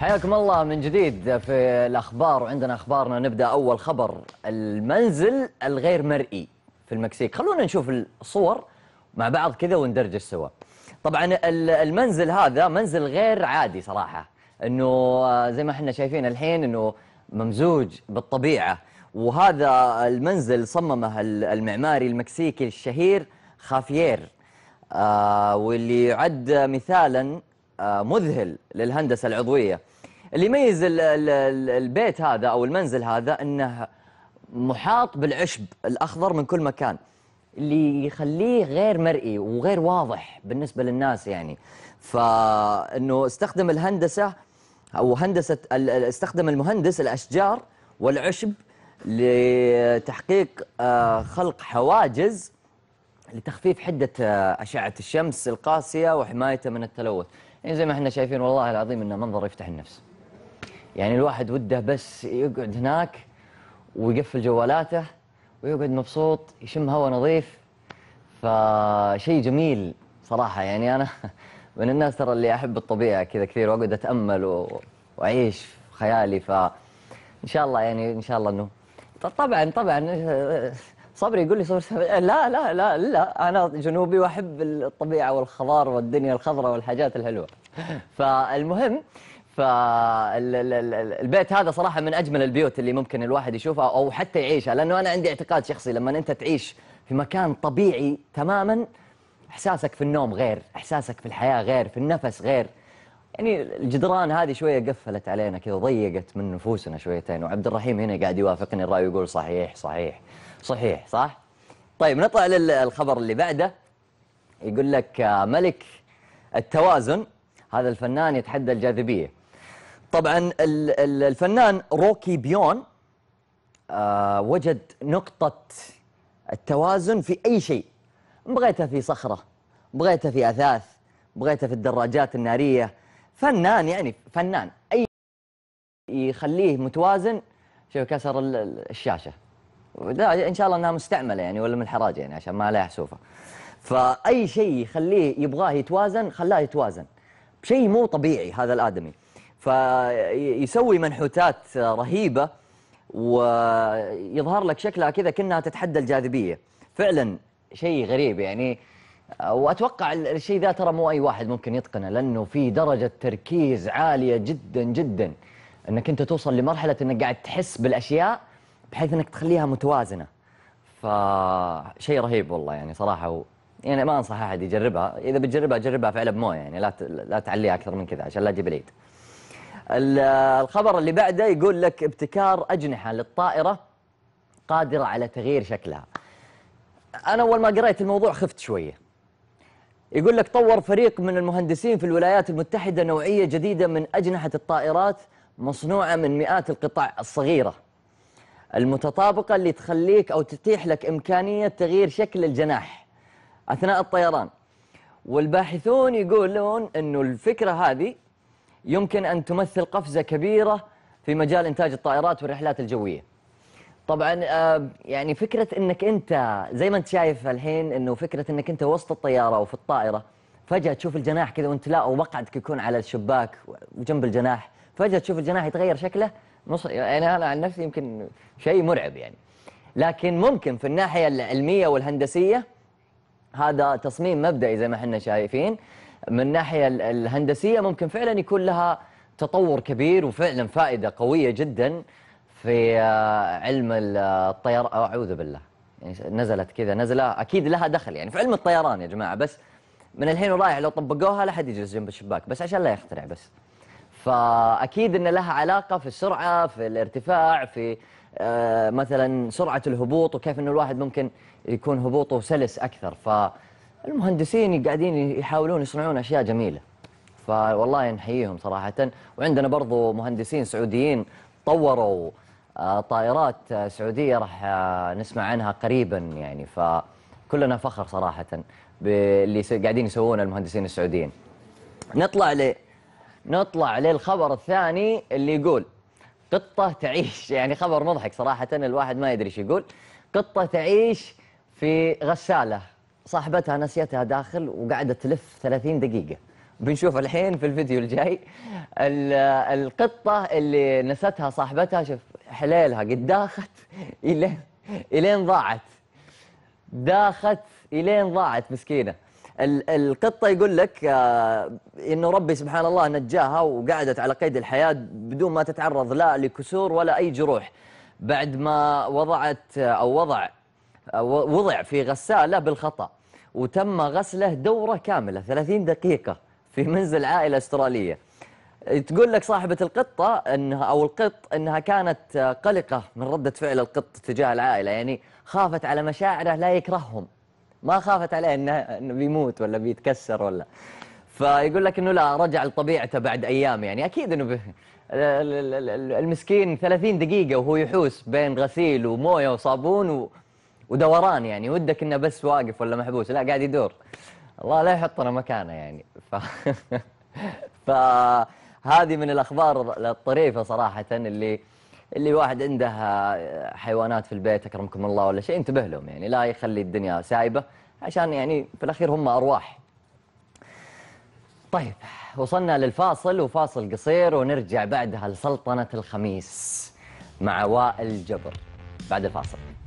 حياكم الله من جديد في الاخبار وعندنا اخبارنا نبدا اول خبر المنزل الغير مرئي في المكسيك خلونا نشوف الصور مع بعض كذا وندرج سوا طبعا المنزل هذا منزل غير عادي صراحه انه آه، زي ما احنا شايفين الحين انه ممزوج بالطبيعه وهذا المنزل صممه المعماري المكسيكي الشهير خافيير آه واللي يعد مثالا مذهل للهندسة العضوية اللي يميز البيت هذا أو المنزل هذا أنه محاط بالعشب الأخضر من كل مكان اللي يخليه غير مرئي وغير واضح بالنسبة للناس يعني فأنه استخدم الهندسة أو هندسة استخدم المهندس الأشجار والعشب لتحقيق آه، خلق حواجز لتخفيف حدة آه، أشعة الشمس القاسية وحمايته من التلوث يعني زي ما احنا شايفين والله العظيم انه منظر يفتح النفس يعني الواحد وده بس يقعد هناك ويقفل جوالاته ويقعد مبسوط يشم هواء نظيف فشيء جميل صراحة يعني أنا من الناس ترى اللي أحب الطبيعة كذا كثير وأقعد أتأمل وأعيش في خيالي فإن شاء الله يعني إن شاء الله أنه طبعا طبعا صبري يقول لي صبري لا لا لا لا انا جنوبي واحب الطبيعه والخضار والدنيا الخضراء والحاجات الحلوه فالمهم فالبيت هذا صراحه من اجمل البيوت اللي ممكن الواحد يشوفها او حتى يعيشها لانه انا عندي اعتقاد شخصي لما انت تعيش في مكان طبيعي تماما احساسك في النوم غير احساسك في الحياه غير في النفس غير يعني الجدران هذه شوية قفلت علينا كذا ضيقت من نفوسنا شويتين وعبد الرحيم هنا قاعد يوافقني الرأي ويقول صحيح صحيح صحيح صح؟ طيب نطلع للخبر اللي بعده يقول لك آه، ملك التوازن هذا الفنان يتحدى الجاذبية طبعا الفنان روكي بيون آه، وجد نقطة التوازن في أي شيء بغيتها في صخرة بغيتها في أثاث بغيتها في الدراجات النارية فنان يعني فنان اي يخليه متوازن شوف كسر الشاشه لا ان شاء الله انها مستعمله يعني ولا من الحراج يعني عشان ما عليها حسوفه فاي شيء يخليه يبغاه يتوازن خلاه يتوازن شيء مو طبيعي هذا الادمي فيسوي منحوتات رهيبه ويظهر لك شكلها كذا كانها تتحدى الجاذبيه فعلا شيء غريب يعني واتوقع الشيء ذا ترى مو اي واحد ممكن يتقنه لانه في درجه تركيز عاليه جدا جدا انك انت توصل لمرحله انك قاعد تحس بالاشياء بحيث انك تخليها متوازنه فشيء رهيب والله يعني صراحه و... يعني ما انصح احد يجربها اذا بتجربها جربها في علب مويه يعني لا ت... لا تعليها اكثر من كذا عشان لا تجيب العيد الخبر اللي بعده يقول لك ابتكار اجنحه للطائره قادره على تغيير شكلها انا اول ما قريت الموضوع خفت شويه يقول لك طور فريق من المهندسين في الولايات المتحدة نوعية جديدة من أجنحة الطائرات مصنوعة من مئات القطع الصغيرة المتطابقة اللي تخليك أو تتيح لك إمكانية تغيير شكل الجناح أثناء الطيران والباحثون يقولون أنه الفكرة هذه يمكن أن تمثل قفزة كبيرة في مجال إنتاج الطائرات والرحلات الجوية طبعا آه، يعني فكره انك انت زي ما انت شايف الحين انه فكره انك انت وسط الطياره وفي الطائره فجاه تشوف الجناح كذا وانت لا ومقعدك يكون على الشباك وجنب الجناح فجاه تشوف الجناح يتغير شكله نص يعني انا عن نفسي يمكن شيء مرعب يعني لكن ممكن في الناحيه العلميه والهندسيه هذا تصميم مبدئي زي ما احنا شايفين من الناحيه الهندسيه ممكن فعلا يكون لها تطور كبير وفعلا فائده قويه جدا في آه، علم آه، الطيران اعوذ بالله يعني نزلت كذا نزله اكيد لها دخل يعني في علم الطيران يا جماعه بس من الحين ورايح لو طبقوها لا حد يجلس جنب الشباك بس عشان لا يخترع بس فاكيد ان لها علاقه في السرعه في الارتفاع في آه، مثلا سرعه الهبوط وكيف انه الواحد ممكن يكون هبوطه سلس اكثر فالمهندسين قاعدين يحاولون يصنعون اشياء جميله فوالله نحييهم صراحه وعندنا برضو مهندسين سعوديين طوروا آه، طائرات آه، سعودية راح آه، نسمع عنها قريبا يعني فكلنا فخر صراحة باللي قاعدين يسوونه المهندسين السعوديين نطلع ل نطلع للخبر الثاني اللي يقول قطة تعيش يعني خبر مضحك صراحة الواحد ما يدري ايش يقول قطة تعيش في غسالة صاحبتها نسيتها داخل وقعدت تلف 30 دقيقة بنشوف الحين في الفيديو الجاي القطة اللي نستها صاحبتها شوف حليلها قد داخت إلين إلين ضاعت داخت إلين ضاعت مسكينة القطة يقول لك آه، إنه ربي سبحان الله نجاها وقعدت على قيد الحياة بدون ما تتعرض لا لكسور ولا أي جروح بعد ما وضعت آه، أو وضع آه، وضع في غسالة بالخطأ وتم غسله دورة كاملة 30 دقيقة في منزل عائلة أسترالية تقول لك صاحبة القطة أنها أو القط أنها كانت آه، قلقة من ردة فعل القط تجاه العائلة يعني خافت على مشاعره لا يكرههم ما خافت عليه أنه, بيموت ولا بيتكسر ولا فيقول لك أنه لا رجع لطبيعته بعد أيام يعني أكيد أنه ب... المسكين 30 دقيقة وهو يحوس بين غسيل وموية وصابون و... ودوران يعني ودك انه بس واقف ولا محبوس لا قاعد يدور الله لا يحطنا مكانه يعني ف... فهذه من الأخبار الطريفة صراحة اللي اللي واحد عنده آه، حيوانات في البيت أكرمكم الله ولا شيء انتبه لهم يعني لا يخلي الدنيا سايبة عشان يعني في الأخير هم أرواح طيب وصلنا للفاصل وفاصل قصير ونرجع بعدها لسلطنة الخميس مع وائل جبر بعد الفاصل